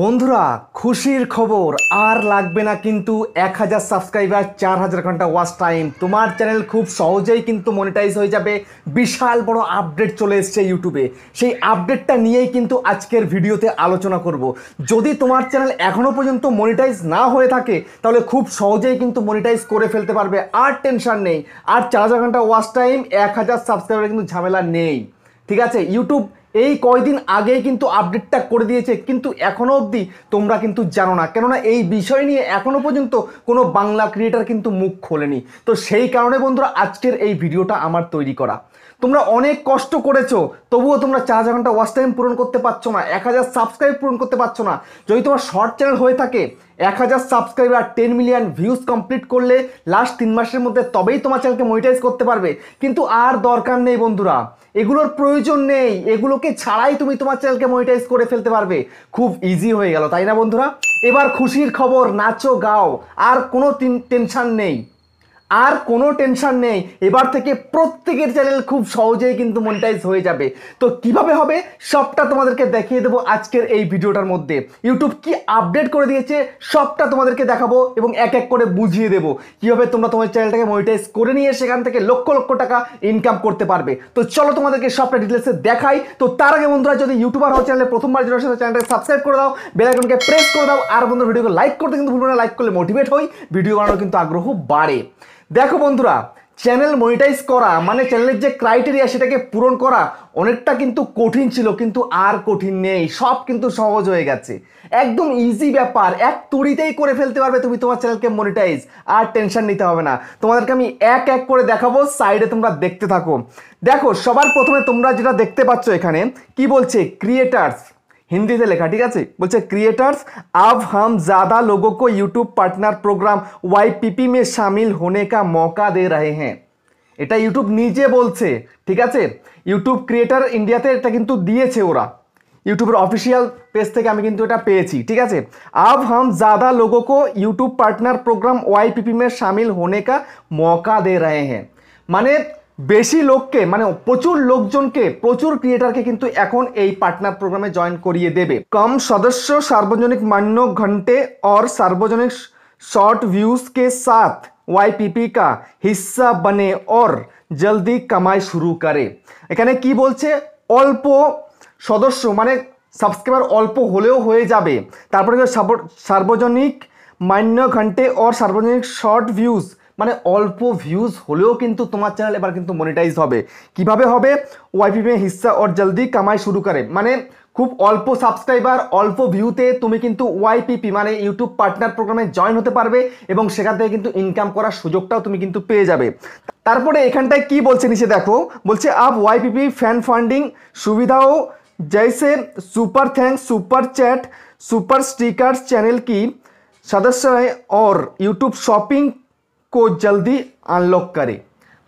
বন্ধুরা খুশির খবর আর লাগবে না কিন্তু এক হাজার সাবস্ক্রাইবার চার হাজার ঘন্টা ওয়াচ টাইম তোমার চ্যানেল খুব সহজেই কিন্তু মনিটাইজ হয়ে যাবে বিশাল বড় আপডেট চলে এসছে ইউটিউবে সেই আপডেটটা নিয়েই কিন্তু আজকের ভিডিওতে আলোচনা করব যদি তোমার চ্যানেল এখনও পর্যন্ত মনিটাইজ না হয়ে থাকে তাহলে খুব সহজেই কিন্তু মনিটাইজ করে ফেলতে পারবে আর টেনশন নেই আর চার হাজার ঘন্টা ওয়াচ টাইম এক হাজার সাবস্ক্রাইবার কিন্তু ঝামেলা নেই ঠিক আছে ইউটিউব এই কয়দিন আগেই কিন্তু আপডেটটা করে দিয়েছে কিন্তু এখনও অবধি তোমরা কিন্তু জানো না কেননা এই বিষয় নিয়ে এখনও পর্যন্ত কোনো বাংলা ক্রিয়েটার কিন্তু মুখ খোলেনি তো সেই কারণে বন্ধুরা আজকের এই ভিডিওটা আমার তৈরি করা তোমরা অনেক কষ্ট করেছো তবুও তোমরা চার হাজার ঘন্টা ওয়াচ টাইম পূরণ করতে পারছো না এক হাজার সাবস্ক্রাইব পূরণ করতে পারছো না যদি তোমার শর্ট চ্যানেল হয়ে থাকে এক হাজার সাবস্ক্রাইবার আর টেন মিলিয়ন ভিউজ কমপ্লিট করলে লাস্ট তিন মাসের মধ্যে তবেই তোমার চ্যানেলকে মনিটাইজ করতে পারবে কিন্তু আর দরকার নেই বন্ধুরা এগুলোর প্রয়োজন নেই এগুলোকে ছাড়াই তুমি তোমার চ্যানেলকে মনিটাইজ করে ফেলতে পারবে খুব ইজি হয়ে গেল তাই না বন্ধুরা এবার খুশির খবর নাচো গাও আর কোনো টেনশান নেই আর কোনো টেনশন নেই এবার থেকে প্রত্যেকের চ্যানেল খুব সহজেই কিন্তু মনিটাইজ হয়ে যাবে তো কিভাবে হবে সবটা তোমাদেরকে দেখিয়ে দেবো আজকের এই ভিডিওটার মধ্যে ইউটিউব কি আপডেট করে দিয়েছে সবটা তোমাদেরকে দেখাবো এবং এক এক করে বুঝিয়ে দেবো কীভাবে তোমরা তোমার চ্যানেলটাকে মনিটাইজ করে নিয়ে সেখান থেকে লক্ষ লক্ষ টাকা ইনকাম করতে পারবে তো চলো তোমাদেরকে সবটা ডিটেলসে দেখাই তো তার আগে বন্ধুরা যদি ইউটিউবার হওয়া চ্যানেলে প্রথমবার জন্য সাথে চ্যানেলটাকে সাবস্ক্রাইব করে দাও বেলাইকনকে প্রেস করে দাও আর বন্ধুরা ভিডিওকে লাইক করতে কিন্তু ভুলবে না লাইক করলে মোটিভেট হই ভিডিও বানানোর কিন্তু আগ্রহ বাড়ে দেখো বন্ধুরা চ্যানেল মনিটাইজ করা মানে চ্যানেলের যে ক্রাইটেরিয়া সেটাকে পূরণ করা অনেকটা কিন্তু কঠিন ছিল কিন্তু আর কঠিন নেই সব কিন্তু সহজ হয়ে গেছে একদম ইজি ব্যাপার এক তুড়িতেই করে ফেলতে পারবে তুমি তোমার চ্যানেলকে মনিটাইজ আর টেনশন নিতে হবে না তোমাদেরকে আমি এক এক করে দেখাবো সাইডে তোমরা দেখতে থাকো দেখো সবার প্রথমে তোমরা যেটা দেখতে পাচ্ছ এখানে কি বলছে ক্রিয়েটার্স হিন্দিতে লেখা ঠিক আছে বলছে ক্রিয়েটার্স আব হাম ज़्यादा লোগো কো ইউটিউব পার্টনার প্রোগ্রাম ওয়াইপিপি মে শামিল হোনে কা মৌকা দে রহে হ্যাঁ এটা ইউটিউব নিজে বলছে ঠিক আছে ইউটিউব ক্রিয়েটার ইন্ডিয়াতে এটা কিন্তু দিয়েছে ওরা ইউটিউবের অফিসিয়াল পেজ থেকে আমি কিন্তু এটা পেয়েছি ঠিক আছে আব হাম ज़्यादा লোগো কো ইউটিউব পার্টনার প্রোগ্রাম ওয়াইপিপি মে সামিল হোনে কা মৌকা দে রহে হ্যাঁ মানে বেশি লোককে মানে প্রচুর লোকজনকে প্রচুর ক্রিয়েটারকে কিন্তু এখন এই পার্টনার প্রোগ্রামে জয়েন করিয়ে দেবে কম সদস্য সার্বজনিক মান্য ঘন্টে অর সার্বজনিক শর্ট ভিউজ কে সাথ ওয়াইপিপি কা হিসা বনে অর জলদি কামাই শুরু করে এখানে কি বলছে অল্প সদস্য মানে সাবস্ক্রাইবার অল্প হলেও হয়ে যাবে তারপরে সার্বজনিক মান্য ঘন্টে অর সার্বজনিক শর্ট ভিউজ মানে অল্প ভিউজ হলেও কিন্তু তোমার চ্যানেল এবার কিন্তু মনিটাইজ হবে কিভাবে হবে ওয়াইপি মে ওর জলদি কামাই শুরু করে মানে খুব অল্প সাবস্ক্রাইবার অল্প ভিউতে তুমি কিন্তু ওয়াইপিপি মানে ইউটিউব পার্টনার প্রোগ্রামে জয়েন হতে পারবে এবং সেখান থেকে কিন্তু ইনকাম করার সুযোগটাও তুমি কিন্তু পেয়ে যাবে তারপরে এখানটায় কি বলছে নিচে দেখো বলছে আপ ওয়াইপিপি ফ্যান ফান্ডিং সুবিধাও জয়সে super thank super chat super sticker channel কি সদস্য অর ইউটিউব শপিং কো জলদি আনলক করে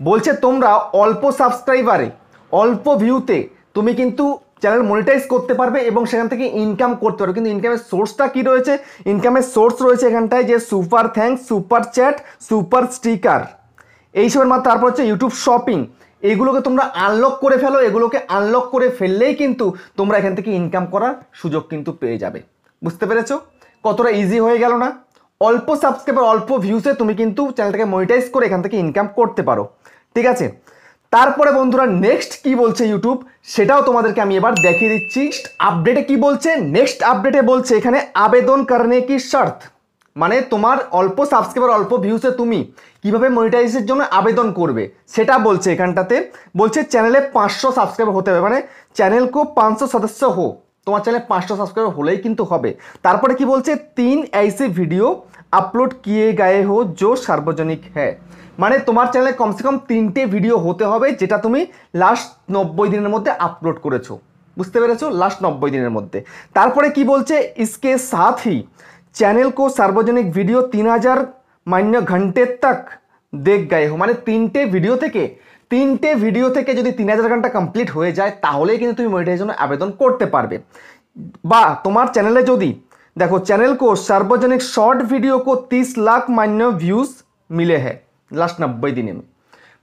বলছে তোমরা অল্প সাবস্ক্রাইবারে অল্প ভিউতে তুমি কিন্তু চ্যানেল মনিটাইজ করতে পারবে এবং সেখান থেকে ইনকাম করতে পারবে কিন্তু ইনকামের সোর্সটা কি রয়েছে ইনকামের সোর্স রয়েছে এখানটায় যে super thanks super chat super sticker এইসবের মাত্র তারপর হচ্ছে ইউটিউব শপিং এগুলোকে তোমরা আনলক করে ফেলো এগুলোকে আনলক করে ফেললেই কিন্তু তোমরা এখান থেকে ইনকাম করার সুযোগ কিন্তু পেয়ে যাবে বুঝতে পেরেছো কতটা ইজি হয়ে গেল না অল্প সাবস্ক্রাইবার অল্প ভিউসে তুমি কিন্তু চ্যানেলটাকে মনিটাইজ করে এখান থেকে ইনকাম করতে পারো ঠিক আছে তারপরে বন্ধুরা নেক্সট কি বলছে ইউটিউব সেটাও তোমাদেরকে আমি এবার দেখিয়ে দিচ্ছি আপডেটে কি বলছে নেক্সট আপডেটে বলছে এখানে আবেদন কারণে কি শর্ত মানে তোমার অল্প সাবস্ক্রাইবার অল্প ভিউসে তুমি কিভাবে মনিটাইজের জন্য আবেদন করবে সেটা বলছে এখানটাতে বলছে চ্যানেলে পাঁচশো সাবস্ক্রাইবার হতে হবে মানে চ্যানেল কো পাঁচশো সদস্য হোক তোমার চ্যানেলে পাঁচটা সাবস্ক্রাইব হলেই কিন্তু হবে তারপরে কি বলছে তিন এইসে ভিডিও আপলোড কিয়ে গায়ে হো জো সার্বজনিক হ্যাঁ মানে তোমার চ্যানেলে কমসে কম তিনটে ভিডিও হতে হবে যেটা তুমি লাস্ট নব্বই দিনের মধ্যে আপলোড করেছো বুঝতে পেরেছো লাস্ট নব্বই দিনের মধ্যে তারপরে কি বলছে ইসকে সাথই চ্যানেল কো সার্বজনিক ভিডিও তিন হাজার মান্য ঘন্টে তাক দেখ গায়ে হো মানে তিনটে ভিডিও থেকে তিনটে ভিডিও থেকে যদি তিন হাজার ঘন্টা কমপ্লিট হয়ে যায় তাহলেই কিন্তু তুমি মনিটাইজেশন আবেদন করতে পারবে বা তোমার চ্যানেলে যদি দেখো চ্যানেল को সার্বজনিক শর্ট ভিডিও কো 30 লাখ মান্য ভিউজ মিলে হ্যাঁ লাস্ট নব্বই দিনে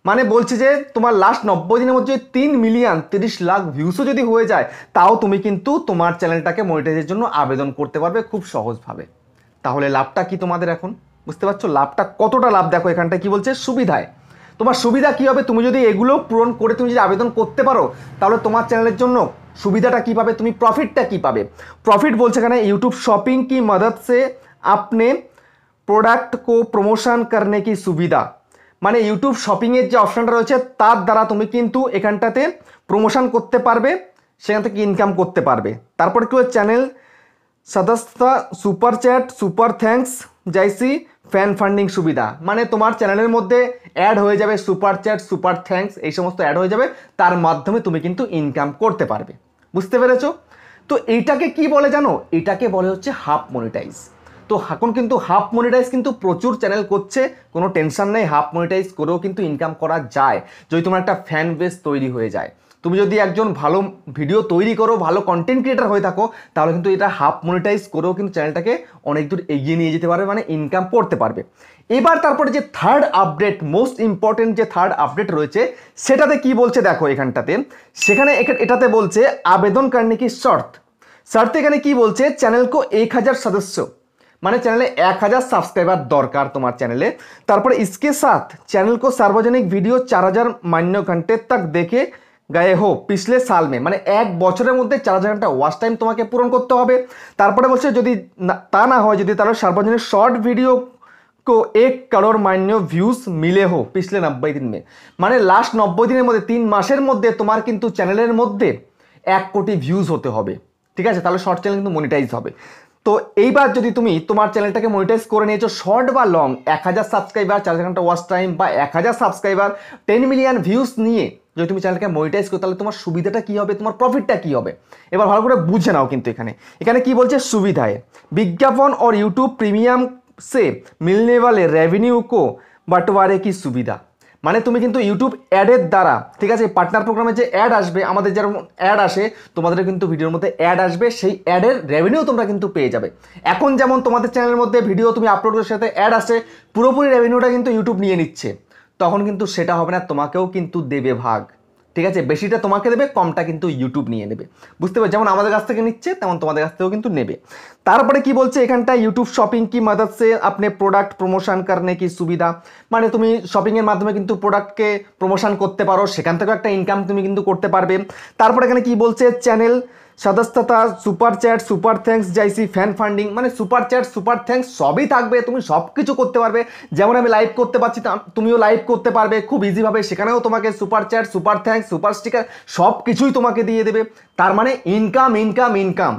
মানে বলছে যে তোমার লাস্ট নব্বই দিনের মধ্যে তিন মিলিয়ন তিরিশ লাখ ভিউসও যদি হয়ে যায় তাও তুমি কিন্তু তোমার চ্যানেলটাকে মনিটাইজের জন্য আবেদন করতে পারবে খুব সহজভাবে তাহলে লাভটা কি তোমাদের এখন বুঝতে পারছো লাভটা কতটা লাভ দেখো এখানটা কি বলছে সুবিধায় তোমার সুবিধা কী হবে তুমি যদি এগুলো পূরণ করে তুমি যদি আবেদন করতে পারো তাহলে তোমার চ্যানেলের জন্য সুবিধাটা কী পাবে তুমি প্রফিটটা কী পাবে প্রফিট বলছে এখানে ইউটিউব শপিং কি মদত আপনি প্রোডাক্ট কো প্রমোশন করনে কি সুবিধা মানে ইউটিউব শপিংয়ের যে অপশানটা রয়েছে তার দ্বারা তুমি কিন্তু এখানটাতে প্রমোশন করতে পারবে সেখান থেকে ইনকাম করতে পারবে তারপর কি চ্যানেল সদস্যতা সুপার চ্যাট সুপার থ্যাঙ্কস জাইসি ফ্যান ফান্ডিং সুবিধা মানে তোমার চ্যানেলের মধ্যে অ্যাড হয়ে যাবে সুপার চ্যাট সুপার থ্যাঙ্কস এই সমস্ত অ্যাড হয়ে যাবে তার মাধ্যমে তুমি কিন্তু ইনকাম করতে পারবে বুঝতে পেরেছো তো এইটাকে কি বলে জানো এটাকে বলে হচ্ছে হাফ মনিটাইজ তো এখন কিন্তু হাফ মনিটাইজ কিন্তু প্রচুর চ্যানেল করছে কোনো টেনশন নেই হাফ মনিটাইজ করেও কিন্তু ইনকাম করা যায় যদি তোমার একটা ফ্যান বেস তৈরি হয়ে যায় তুমি যদি একজন ভালো ভিডিও তৈরি করো ভালো কন্টেন্ট ক্রিয়েটার হয়ে থাকো তাহলে কিন্তু এটা হাফ মনিটাইজ করেও কিন্তু চ্যানেলটাকে অনেক দূর এগিয়ে নিয়ে যেতে পারবে মানে ইনকাম করতে পারবে এবার তারপরে যে থার্ড আপডেট মোস্ট ইম্পর্টেন্ট যে থার্ড আপডেট রয়েছে সেটাতে কি বলছে দেখো এখানটাতে সেখানে এটাতে বলছে আবেদন কারণে কি শর্ত শর্ত এখানে কি বলছে চ্যানেলকে এক হাজার সদস্য মানে চ্যানেলে এক হাজার সাবস্ক্রাইবার দরকার তোমার চ্যানেলে তারপরে ইসকে সাথ চ্যানেল কো সার্বজনিক ভিডিও চার হাজার মান্য घंटे তাক দেখে গায়ে হো পিছলে সাল মে মানে এক বছরের মধ্যে চার হাজার ঘন্টা ওয়াশ টাইম তোমাকে পূরণ করতে হবে তারপরে বলছে যদি তা না হয় যদি তাহলে সার্বজনীন শর্ট ভিডিও কো এক কারোর মান্য ভিউজ মিলে হো পিছলে নব্বই দিন মে মানে লাস্ট নব্বই দিনের মধ্যে তিন মাসের মধ্যে তোমার কিন্তু চ্যানেলের মধ্যে এক কোটি ভিউজ হতে হবে ঠিক আছে তাহলে শর্ট চ্যানেল কিন্তু মনিটাইজ হবে তো এইবার যদি তুমি তোমার চ্যানেলটাকে মনিটাইজ করে নিয়েছো শর্ট বা লং এক হাজার সাবস্ক্রাইবার চার ঘন্টা ওয়াচ টাইম বা এক হাজার সাবস্ক্রাইবার টেন মিলিয়ন ভিউস নিয়ে যদি তুমি চ্যানেলকে মনিটাইজ করো তাহলে তোমার সুবিধাটা কী হবে তোমার প্রফিটটা কী হবে এবার ভালো করে বুঝে নাও কিন্তু এখানে এখানে কি বলছে সুবিধায় বিজ্ঞাপন ওর ইউটিউব প্রিমিয়াম সে মিলনে বলে রেভিনিউ কো বাটোয়ারে কি সুবিধা মানে তুমি কিন্তু ইউটিউব অ্যাডের দ্বারা ঠিক আছে পার্টনার প্রোগ্রামে যে অ্যাড আসবে আমাদের যেরকম অ্যাড আসে তোমাদের কিন্তু ভিডিওর মধ্যে অ্যাড আসবে সেই অ্যাডের রেভিনিউ তোমরা কিন্তু পেয়ে যাবে এখন যেমন তোমাদের চ্যানেলের মধ্যে ভিডিও তুমি আপলোড করার সাথে অ্যাড আসে পুরোপুরি রেভিনিউটা কিন্তু ইউটিউব নিয়ে নিচ্ছে তখন কিন্তু সেটা হবে না তোমাকেও কিন্তু দেবে ভাগ ঠিক আছে বেশিটা তোমাকে দেবে কমটা কিন্তু ইউটিউব নিয়ে নেবে বুঝতে পারছো যেমন আমাদের কাছ থেকে নিচ্ছে তেমন তোমাদের কাছ থেকেও কিন্তু নেবে তারপরে কি বলছে এখানটা ইউটিউব শপিং কি মাদার সে আপনি প্রোডাক্ট প্রমোশন কারণে কি সুবিধা মানে তুমি শপিংয়ের মাধ্যমে কিন্তু প্রোডাক্টকে প্রমোশন করতে পারো সেখান থেকেও একটা ইনকাম তুমি কিন্তু করতে পারবে তারপরে এখানে কি বলছে চ্যানেল সদস্যতা সুপার চ্যাট সুপার থ্যাঙ্কস যাইসি ফ্যান ফান্ডিং মানে সুপার চ্যাট সুপার থ্যাঙ্কস সবই থাকবে তুমি সব কিছু করতে পারবে যেমন আমি লাইভ করতে পারছি তুমিও লাইভ করতে পারবে খুব ইজিভাবে সেখানেও তোমাকে super chat super thanks super sticker সব কিছুই তোমাকে দিয়ে দেবে তার মানে ইনকাম ইনকাম ইনকাম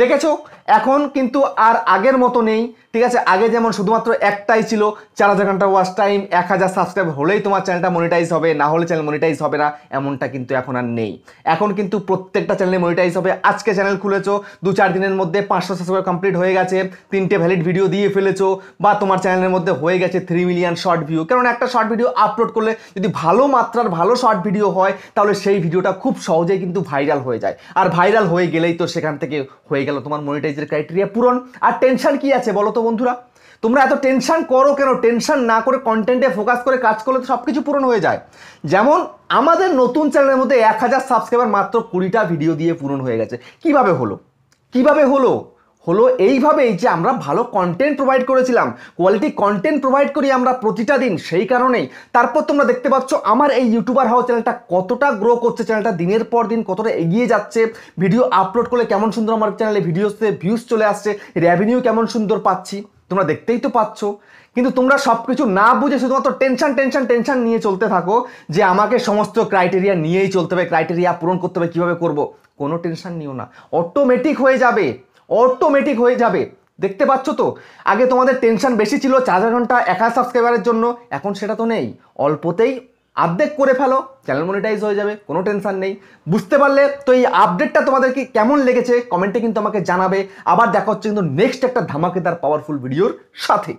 দেখেছো এখন কিন্তু আর আগের মতো নেই ঠিক আছে আগে যেমন শুধুমাত্র একটাই ছিল চার হাজার ঘন্টা ওয়াচ টাইম এক হাজার সাবস্ক্রাইব হলেই তোমার চ্যানেলটা মনিটাইজ হবে না হলে চ্যানেল মনিটাইজ হবে না এমনটা কিন্তু এখন আর নেই এখন কিন্তু প্রত্যেকটা চ্যানেলে মনিটাইজ হবে আজকে চ্যানেল খুলেছো দু চার দিনের মধ্যে পাঁচশো সাবস্ক্রাইব কমপ্লিট হয়ে গেছে তিনটে ভ্যালিড ভিডিও দিয়ে ফেলেছো বা তোমার চ্যানেলের মধ্যে হয়ে গেছে থ্রি মিলিয়ন শর্ট ভিউ কারণ একটা শর্ট ভিডিও আপলোড করলে যদি ভালো মাত্রার ভালো শর্ট ভিডিও হয় তাহলে সেই ভিডিওটা খুব সহজেই কিন্তু ভাইরাল হয়ে যায় আর ভাইরাল হয়ে গেলেই তো সেখান থেকে হয়ে গেল তোমার মনিটাইজ প্যারালাইজের ক্রাইটেরিয়া পূরণ আর টেনশন কি আছে বলো তো বন্ধুরা তোমরা এত টেনশন করো কেন টেনশন না করে কন্টেন্টে ফোকাস করে কাজ করলে তো সব কিছু পূরণ হয়ে যায় যেমন আমাদের নতুন চ্যানেলের মধ্যে এক হাজার সাবস্ক্রাইবার মাত্র কুড়িটা ভিডিও দিয়ে পূরণ হয়ে গেছে কিভাবে হলো কিভাবে হলো হলো এইভাবেই যে আমরা ভালো কন্টেন্ট প্রোভাইড করেছিলাম কোয়ালিটি কন্টেন্ট প্রোভাইড করি আমরা প্রতিটা দিন সেই কারণেই তারপর তোমরা দেখতে পাচ্ছ আমার এই ইউটিউবার হাও চ্যানেলটা কতটা গ্রো করছে চ্যানেলটা দিনের পর দিন কতটা এগিয়ে যাচ্ছে ভিডিও আপলোড করলে কেমন সুন্দর আমার চ্যানেলে ভিডিওসতে ভিউজ চলে আসছে রেভিনিউ কেমন সুন্দর পাচ্ছি তোমরা দেখতেই তো পাচ্ছ কিন্তু তোমরা সব কিছু না বুঝে শুধুমাত্র টেনশন টেনশন টেনশন নিয়ে চলতে থাকো যে আমাকে সমস্ত ক্রাইটেরিয়া নিয়েই চলতে হবে ক্রাইটেরিয়া পূরণ করতে হবে কীভাবে করবো কোনো টেনশন নিও না অটোমেটিক হয়ে যাবে অটোমেটিক হয়ে যাবে দেখতে পাচ্ছ তো আগে তোমাদের টেনশন বেশি ছিল চার হাজার ঘন্টা এক হাজার সাবস্ক্রাইবারের জন্য এখন সেটা তো নেই অল্পতেই আপডেট করে ফেলো চ্যানেল মনিটাইজ হয়ে যাবে কোনো টেনশান নেই বুঝতে পারলে তো এই আপডেটটা তোমাদেরকে কেমন লেগেছে কমেন্টে কিন্তু আমাকে জানাবে আবার দেখা হচ্ছে কিন্তু নেক্সট একটা ধামাকেদার পাওয়ারফুল ভিডিওর সাথে